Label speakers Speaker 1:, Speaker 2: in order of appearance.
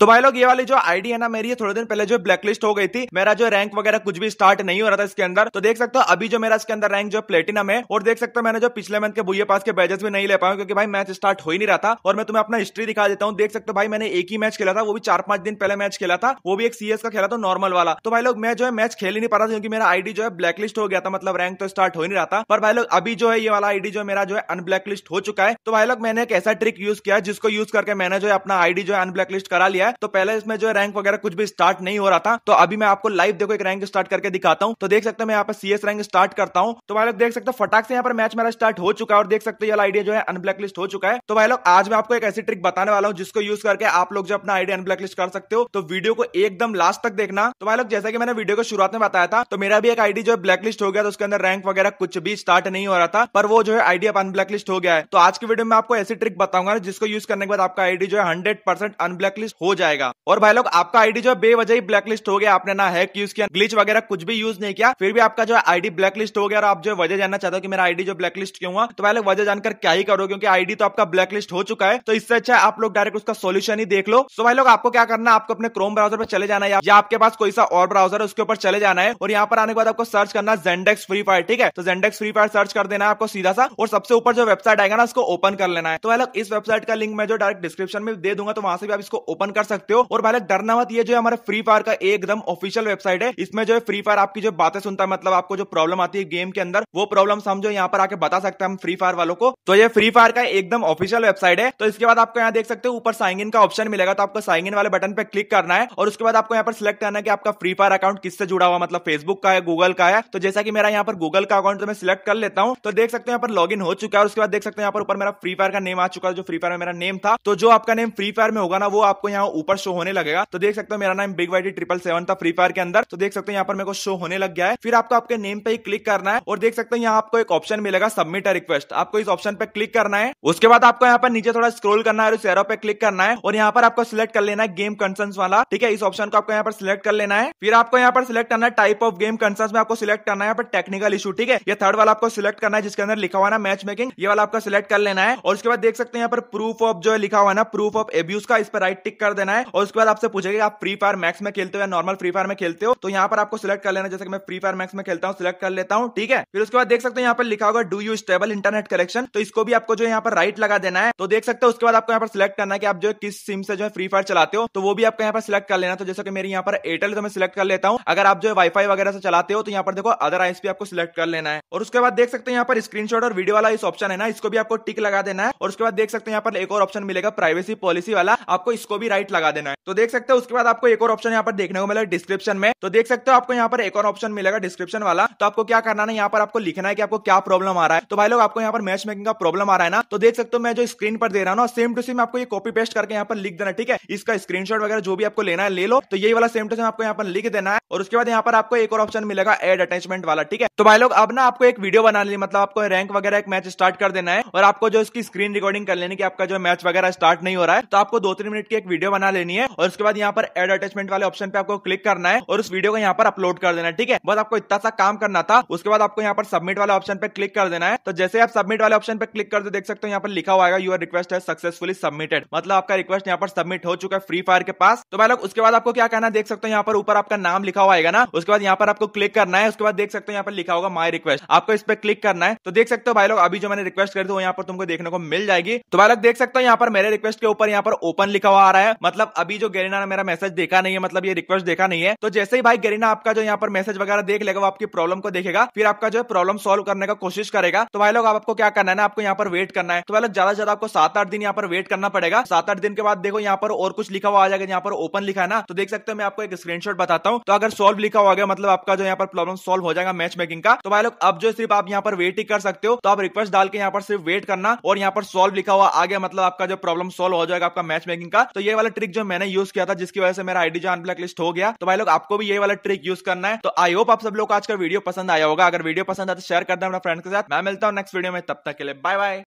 Speaker 1: तो भाई लोग ये वाली जो आईडी है ना मेरी थोड़े दिन पहले जो ब्लैकलिस्ट हो गई थी मेरा जो रैंक वगैरह कुछ भी स्टार्ट नहीं हो रहा था इसके अंदर तो देख सकते हो अभी जो मेरा इसके अंदर रैंक जो प्लेटिनम है और देख सकते हो मैंने जो पिछले मंथ के बुए पास के बैजेस भी नहीं ले पाया क्योंकि भाई मैच स्टार्ट हो ही नहीं रहा था और मैं तुम्हें अपना हिस्ट्री दिखा देता हूँ देख सकते हो भाई मैंने एक ही मैच खेला था वो भी चार पांच दिन पहले मैच खेला था वो भी एक सीएस का खेला था नॉर्मल वाला तो भाई लोग मैं जो है मैच खेल ही नहीं पा रहा था क्योंकि मेरा आईडी जो है ब्लैकलिस्ट हो गया था मतलब रैंक तो स्टार्ट हो ही नहीं रहा था पर भाई लोग अभी जो है ये वाला आईडी जो मेरा जो है अनब्लैकलिस्ट हो चुका है तो भाई लोग मैंने एक ऐसा ट्रिक यूज किया जिसको यूज करके मैंने जो है अपना आईडी जो है अनब्लैकलिस्ट करा लिया गया है तो पहले इसमें जो रैंक वगैरह कुछ भी स्टार्ट नहीं हो रहा था तो अभी मैं आपको लाइव देखो एक रैंक स्टार्ट करके दिखाता हूँ तो देख सकते मैं यहाँ पर सीएस रैंक स्टार्ट करता हूँ तो भाई लोग देख सकते फटाक से यहाँ पर मैच मेरा स्टार्ट हो चुका है और देख सकते हो आइडिया जो है अनब्लैक लिस्ट हो चुका है तो भाई लोग आज मैं आपको एक ऐसी ट्रिक बताने वाला हूँ जिसको यूज करके आप लोग जो अपना आइडिया अनब्लैक लिस्ट कर सकते हो तो वीडियो को एकदम लास्ट तक देखना तो भाई लोग जैसे कि मैंने वीडियो को शुरुआत में बताया था तो मेरा भी एक आईडी जो है ब्लैक लिस्ट हो गया तो उसके अंदर रैंक वगैरह कुछ भी स्टार्ट नहीं हो रहा था पर वो जो है आईडी अब अनब्लैक लिस्ट हो गया है तो आज की वीडियो में आपको ऐसी ट्रिक बताऊंगा जिसको यूज करने के बाद आपका आईडी जो है हंड्रेड परसेंट अनब्लैक लिस्ट हो जाएगा और भाई लोग आपका आईडी जो है बेवजह ही ब्लैकलिस्ट हो गया आपने ना है कि उसके ग्लिच वगैरह कुछ भी यूज नहीं किया फिर भी आपका जो है आईडी ब्लैकलिस्ट हो गया और आप जो वजह जानना चाहते हो कि मेरा आईडी जो ब्लैकलिस्ट क्यों हुआ तो भाई लोग वजह जानकर क्या ही करो क्योंकि आईडी तो आपका ब्लैकलिस्ट हो चुका है तो इससे अच्छा आप लोग डायरेक्ट उसका सोल्यूशन ही देख लो तो भाई लोग आपको क्या करना आपको अपने क्रोम ब्राउजर पर चले जाना है या आपके पास कोई सा और ब्राउजर है उसके ऊपर चले जाना है और यहाँ पर आने के बाद आपको सर्च करना जेंडेक्स फ्री फायर ठीक है तो जेंडेक्स फ्री फायर सर्च कर देना है आपको सीधा सा और सबसे ऊपर जो वेबसाइट आएगा ना उसको ओपन कर लेना है तो भाई लोग इस वेबसाइट का लिंक मैं जो डायरेक्ट डिस्क्रिप्शन में दे दूंगा तो वहां से भी आप इसको ओपन कर सकते हो और भाई डरना मत ये जो हमारे फ्री फायर का एकदम ऑफिशियल वेबसाइट है इसमें जो है फ्री फायर आपकी जो बातें सुनता है मतलब आपको जो प्रॉब्लम आती है गेम के अंदर वो प्रॉब्लम समझो यहाँ पर आके बता सकते हैं हम फ्री फायर वालों को तो ये फ्री फायर का एकदम ऑफिशियल वेबसाइट है तो इसके बाद आपको यहाँ देख सकते हो ऊपर साइन इन का ऑप्शन मिलेगा तो आपको साइन इन वाले बटन पर क्लिक करना है और उसके बाद आपको यहाँ पर सिलेक्ट करना है कि आपका फ्री फायर अकाउंट किससे जुड़ा हुआ मतलब फेसबुक का है गूगल का है तो जैसा कि मेरा यहाँ पर गूगल का अकाउंट तो मैं सिलेक्ट कर लेता हूँ तो देख सकते हो यहाँ पर लॉग हो चुका है उसके बाद देख सकते हैं यहाँ पर ऊपर मेरा फ्री फायर का नेम आ चुका है जो फ्री फायर में मेरा नेम था तो जो आपका नेम फ्री फायर में होगा ना वो आपको यहाँ ऊपर शो होने लगेगा तो देख सकते हो मेरा नाम बिग वाइटी ट्रिपल सेवन था फ्री फायर के अंदर तो देख सकते हो यहाँ पर मेरे को शो होने लग गया है फिर आपको आपके नेम पे ही क्लिक करना है और देख सकते हो यहाँ आपको एक ऑप्शन मिलेगा सबमिट रिक्वेस्ट आपको इस ऑप्शन पे क्लिक करना है उसके बाद आपको यहाँ पर नीचे थोड़ा स्क्रोल करना है और इस एरो पे क्लिक करना है और यहाँ पर आपको सिलेक्ट कर लेना है गेम कंसर्न वाला ठीक है इस ऑप्शन को आपको यहाँ पर सिलेक्ट कर लेना है फिर आपको यहाँ पर सिलेक्ट करना है टाइप ऑफ गेम कंसर्न में आपको सिलेक्ट करना है यहाँ पर टेक्निकल इशू ठीक है ये थर्ड वाला आपको सिलेक्ट करना है जिसके अंदर लिखा हुआ ना मैच मेकिंग ये वाला आपको सिलेक्ट कर लेना है और उसके बाद देख सकते हैं यहाँ पर प्रूफ ऑफ जो लिखा हुआ ना प्रूफ ऑफ एब्यूज का इस पर राइट टिक कर देना देना है और उसके बाद आपसे पूछेगा आप फ्री फायर मैक्स में खेलते हो या नॉर्मल फ्री फायर में खेलते हो तो यहाँ पर आपको सिलेक्ट कर लेना जैसे कि मैं फ्री फायर मैक्स में खेलता हूँ सिलेक्ट कर लेता हूँ ठीक है फिर उसके बाद देख सकते हो यहाँ पर लिखा होगा do you stable internet connection तो इसको भी आपको जो यहाँ पर राइट लगा देना है तो देख सकते हो उसके बाद आपको यहाँ पर सिलेक्ट करना है कि आप जो किस सिम से जो है फ्री फायर चलाते हो तो वो भी आपको यहाँ पर सिलेक्ट कर लेना तो जैसे कि मेरी यहाँ पर एयरटेल तो मैं सिलेक्ट कर लेता हूँ अगर आप जो है वाईफाई वगैरह से चलाते हो तो यहाँ पर देखो अदर आईएसपी आपको सिलेक्ट कर लेना है और उसके बाद देख सकते हो यहाँ पर स्क्रीन और वीडियो वाला इस ऑप्शन है ना इसको भी आपको टिक लगा देना है और उसके बाद देख सकते हैं यहाँ पर एक और ऑप्शन मिलेगा प्राइवेसी पॉलिसी वाला आपको इसको भी राइट लगा देना है तो देख सकते हो उसके बाद आपको एक और ऑप्शन यहाँ पर देखने को मिला डिस्क्रिप्शन में तो देख सकते हो आपको यहाँ पर एक और ऑप्शन मिलेगा डिस्क्रिप्शन वाला तो आपको क्या करना है यहाँ पर आपको लिखना है कि आपको क्या प्रॉब्लम आ रहा है तो भाई लोग आपको यहाँ पर मैच मेकिंग का प्रॉब्लम आ रहा है ना तो देख सकते हो मैं जो स्क्रीन पर दे रहा हूँ सेम टू सेम आपको ये कॉपी पेस्ट करके यहाँ पर लिख देना ठीक है इसका स्क्रीनशॉट वगैरह जो भी आपको लेना है ले लो तो यही वाला सेम टू सेम आपको यहाँ पर लिख देना है और उसके बाद यहाँ पर आपको एक और ऑप्शन मिलेगा एड अटैचमेंट वाला ठीक है तो भाई लोग अब ना आपको एक वीडियो बना ली मतलब आपको रैंक वगैरह एक मैच स्टार्ट कर देना है और आपको जो इसकी स्क्रीन रिकॉर्डिंग कर लेनी की आपका जो मैच वगैरह स्टार्ट नहीं हो रहा है तो आपको दो तीन मिनट की एक वीडियो बना बना लेनी है और उसके बाद यहाँ पर एड अटैचमेंट वाले ऑप्शन पे आपको क्लिक करना है और उस वीडियो को यहाँ पर अपलोड कर देना है ठीक है बस आपको इतना सा काम करना था उसके बाद आपको यहाँ पर सबमिट वाले ऑप्शन पे क्लिक कर देना है तो जैसे आप सबमिट वाले ऑप्शन पे क्लिक दे देख सकते हो यहाँ पर लिखा हुआ है यूर रिक्वेस्ट है सक्सेसफुली सबमिटेड मतलब आपका रिक्वेस्ट यहाँ पर सबमिट हो चुका है फ्री फायर के पास तो भाई लोग उसके बाद आपको क्या कहना देख सकते हो यहाँ पर ऊपर आपका नाम लिखा हुआ है ना उसके बाद यहाँ पर आपको क्लिक करना है उसके बाद देख सकते हो यहाँ पर लिखा होगा माई रिक्वेस्ट आपको इस पर क्लिक करना है तो देख सकते हो भाई लोग अभी जो मैंने रिक्वेस्ट करी थी वो यहाँ पर तुमको देखने को मिल जाएगी तो भाई लोग देख सकते हो यहाँ पर मेरे रिक्वेस्ट के ऊपर यहाँ पर ओपन लिखा हुआ आ रहा है मतलब अभी जो गेरिना ने मेरा मैसेज देखा नहीं है मतलब ये रिक्वेस्ट देखा नहीं है तो जैसे ही भाई गेरिना आपका जो यहाँ पर मैसेज वगैरह देख लेगा वो आपकी प्रॉब्लम को देखेगा फिर आपका जो है प्रॉब्लम सोल्व करने का कोशिश करेगा तो भाई लोग आपको क्या करना है ना आपको यहाँ पर वेट करना है तो भाई लोग ज्यादा ज्यादा आपको सात आठ दिन यहाँ पर वेट करना पड़ेगा सात आठ दिन के बाद देखो यहाँ पर और कुछ लिखा हुआ आ जाएगा यहाँ पर ओपन लिखा है ना तो देख सकते हो मैं आपको एक स्क्रीनशॉट बताता हूँ तो अगर सोल्व लिखा हुआ गया मतलब आपका जो यहाँ पर प्रॉब्लम सोल्व हो जाएगा मैच मेकिंग का तो भाई लोग अब जो सिर्फ आप यहाँ पर वेट ही कर सकते हो तो आप रिक्वेस्ट डाल के यहाँ पर सिर्फ वेट करना और यहाँ पर सोल्व लिखा हुआ आ गया मतलब आपका जो प्रॉब्लम तो सोल्व तो मतलब हो जाएगा आपका मैच मेकिंग का तो ये वाले ट्रिक जो मैंने यूज किया था जिसकी वजह से मेरा आईडी जो ब्लैक लिस्ट हो गया तो भाई लोग आपको भी ये वाला ट्रिक यूज करना है तो आई होप आप सब लोग आज का वीडियो पसंद आया होगा अगर वीडियो पसंद आया तो शेयर कर दें फ्रेंड के साथ मैं मिलता हूँ नेक्स्ट वीडियो में तब तक के लिए बाय बाय